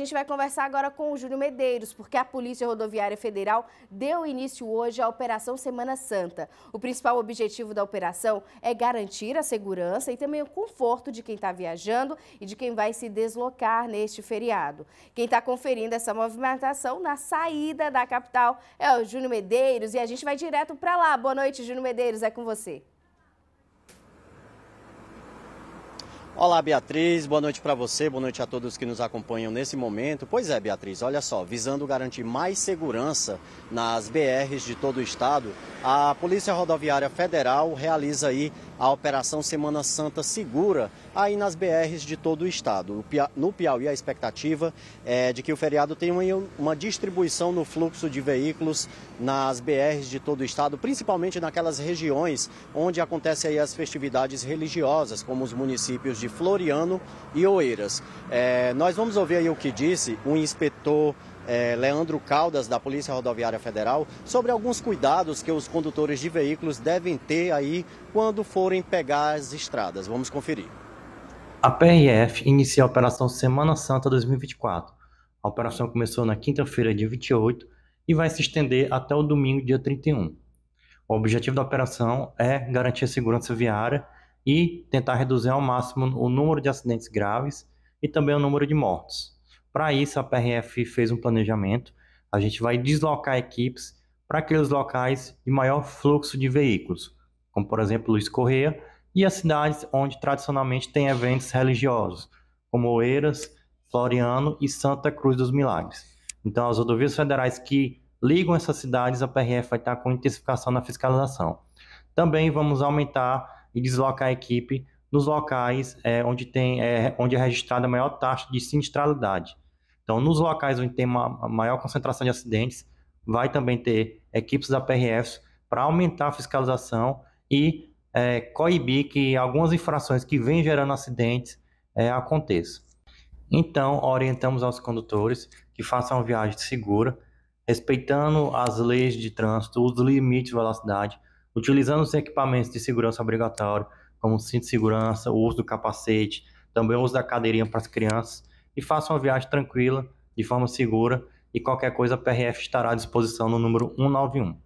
A gente vai conversar agora com o Júlio Medeiros, porque a Polícia Rodoviária Federal deu início hoje à Operação Semana Santa. O principal objetivo da operação é garantir a segurança e também o conforto de quem está viajando e de quem vai se deslocar neste feriado. Quem está conferindo essa movimentação na saída da capital é o Júlio Medeiros e a gente vai direto para lá. Boa noite, Júlio Medeiros, é com você. Olá, Beatriz. Boa noite para você, boa noite a todos que nos acompanham nesse momento. Pois é, Beatriz, olha só, visando garantir mais segurança nas BRs de todo o estado, a Polícia Rodoviária Federal realiza aí a Operação Semana Santa Segura aí nas BRs de todo o estado. No Piauí, a expectativa é de que o feriado tenha uma distribuição no fluxo de veículos nas BRs de todo o estado, principalmente naquelas regiões onde acontecem aí as festividades religiosas, como os municípios de Floriano e Oeiras. É, nós vamos ouvir aí o que disse o inspetor é, Leandro Caldas, da Polícia Rodoviária Federal, sobre alguns cuidados que os condutores de veículos devem ter aí quando forem pegar as estradas. Vamos conferir. A PRF inicia a Operação Semana Santa 2024. A operação começou na quinta-feira, dia 28, e vai se estender até o domingo, dia 31. O objetivo da operação é garantir a segurança viária e tentar reduzir ao máximo o número de acidentes graves e também o número de mortos. Para isso, a PRF fez um planejamento. A gente vai deslocar equipes para aqueles locais de maior fluxo de veículos, como por exemplo Luiz Correia, e as cidades onde tradicionalmente tem eventos religiosos, como Oeiras, Floriano e Santa Cruz dos Milagres. Então, as rodovias federais que ligam essas cidades, a PRF vai estar com intensificação na fiscalização. Também vamos aumentar e deslocar a equipe nos locais é, onde, tem, é, onde é registrada a maior taxa de sinistralidade. Então, nos locais onde tem uma maior concentração de acidentes, vai também ter equipes da PRF para aumentar a fiscalização e é, coibir que algumas infrações que vêm gerando acidentes é, aconteçam. Então, orientamos aos condutores que façam uma viagem segura, respeitando as leis de trânsito, os limites de velocidade, utilizando os equipamentos de segurança obrigatório, como cinto de segurança, o uso do capacete, também o uso da cadeirinha para as crianças, e faça uma viagem tranquila, de forma segura, e qualquer coisa a PRF estará à disposição no número 191.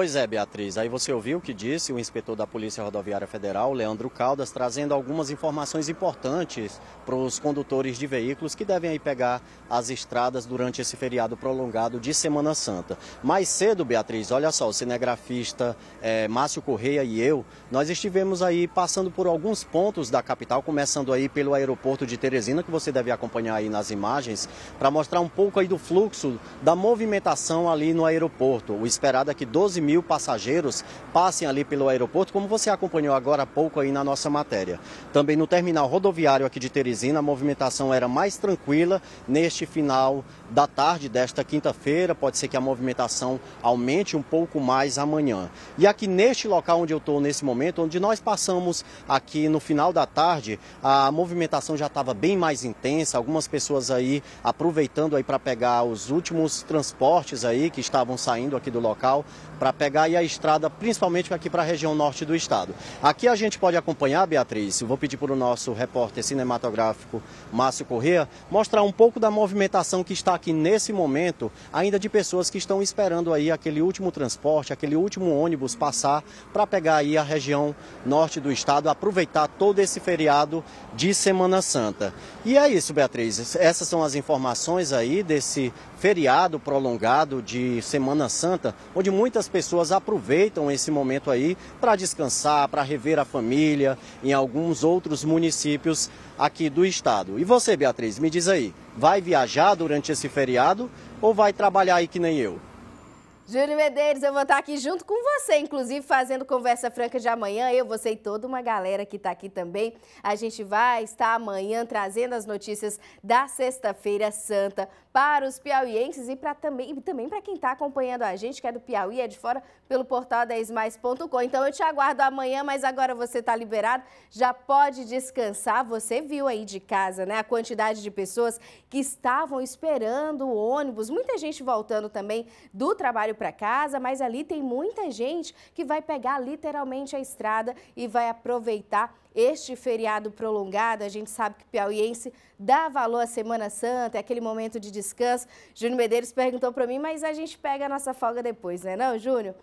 Pois é, Beatriz, aí você ouviu o que disse o inspetor da Polícia Rodoviária Federal, Leandro Caldas, trazendo algumas informações importantes para os condutores de veículos que devem aí pegar as estradas durante esse feriado prolongado de Semana Santa. Mais cedo, Beatriz, olha só, o cinegrafista é, Márcio Correia e eu, nós estivemos aí passando por alguns pontos da capital, começando aí pelo aeroporto de Teresina, que você deve acompanhar aí nas imagens, para mostrar um pouco aí do fluxo da movimentação ali no aeroporto. O esperado é que 12 mil mil passageiros passem ali pelo aeroporto, como você acompanhou agora há pouco aí na nossa matéria. Também no terminal rodoviário aqui de Teresina, a movimentação era mais tranquila neste final da tarde desta quinta-feira. Pode ser que a movimentação aumente um pouco mais amanhã. E aqui neste local onde eu estou nesse momento, onde nós passamos aqui no final da tarde, a movimentação já estava bem mais intensa. Algumas pessoas aí aproveitando aí para pegar os últimos transportes aí que estavam saindo aqui do local para pegar e a estrada, principalmente aqui para a região norte do estado. Aqui a gente pode acompanhar, Beatriz, vou pedir para o nosso repórter cinematográfico Márcio Corrêa mostrar um pouco da movimentação que está aqui nesse momento, ainda de pessoas que estão esperando aí aquele último transporte, aquele último ônibus passar para pegar aí a região norte do estado, aproveitar todo esse feriado de Semana Santa. E é isso, Beatriz. Essas são as informações aí desse feriado prolongado de Semana Santa, onde muitas pessoas pessoas aproveitam esse momento aí para descansar, para rever a família em alguns outros municípios aqui do estado. E você, Beatriz, me diz aí, vai viajar durante esse feriado ou vai trabalhar aí que nem eu? Júlio Medeiros, eu vou estar aqui junto com você, inclusive fazendo conversa franca de amanhã. Eu, você e toda uma galera que está aqui também. A gente vai estar amanhã trazendo as notícias da Sexta-feira Santa para os piauienses e para também, e também para quem está acompanhando a gente, que é do Piauí, é de fora, pelo portal 10mais.com. Então eu te aguardo amanhã, mas agora você está liberado, já pode descansar. Você viu aí de casa, né, a quantidade de pessoas que estavam esperando o ônibus, muita gente voltando também do trabalho para casa, mas ali tem muita gente que vai pegar literalmente a estrada e vai aproveitar este feriado prolongado. A gente sabe que o piauiense dá valor à Semana Santa, é aquele momento de descanso. Júnior Medeiros perguntou para mim, mas a gente pega a nossa folga depois, né não, Júnior?